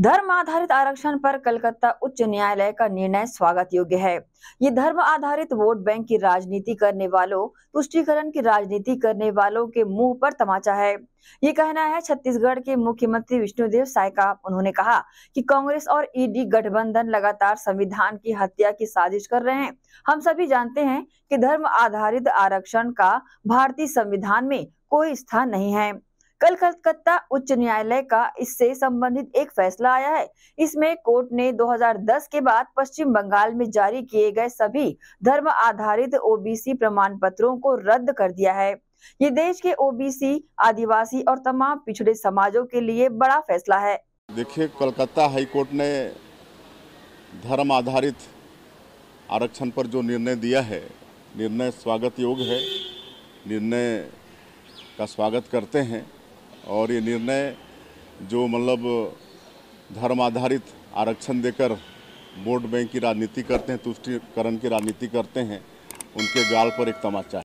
धर्म आधारित आरक्षण पर कलकत्ता उच्च न्यायालय का निर्णय स्वागत योग्य है ये धर्म आधारित वोट बैंक की राजनीति करने वालों तुष्टिकरण की राजनीति करने वालों के मुंह पर तमाचा है ये कहना है छत्तीसगढ़ के मुख्यमंत्री विष्णुदेव साय का उन्होंने कहा कि कांग्रेस और ईडी गठबंधन लगातार संविधान की हत्या की साजिश कर रहे हैं हम सभी जानते हैं कि धर्म आधारित आरक्षण का भारतीय संविधान में कोई स्थान नहीं है कल कलकत्ता उच्च न्यायालय का इससे संबंधित एक फैसला आया है इसमें कोर्ट ने 2010 के बाद पश्चिम बंगाल में जारी किए गए सभी धर्म आधारित ओबीसी प्रमाण पत्रों को रद्द कर दिया है ये देश के ओबीसी आदिवासी और तमाम पिछड़े समाजों के लिए बड़ा फैसला है देखिए हाई हाईकोर्ट ने धर्म आधारित आरक्षण पर जो निर्णय दिया है निर्णय स्वागत योग्य है निर्णय का स्वागत करते हैं और ये निर्णय जो मतलब धर्म आधारित आरक्षण देकर वोट बैंक की राजनीति करते हैं तुष्टिकरण की राजनीति करते हैं उनके गाल पर एक तमाचा है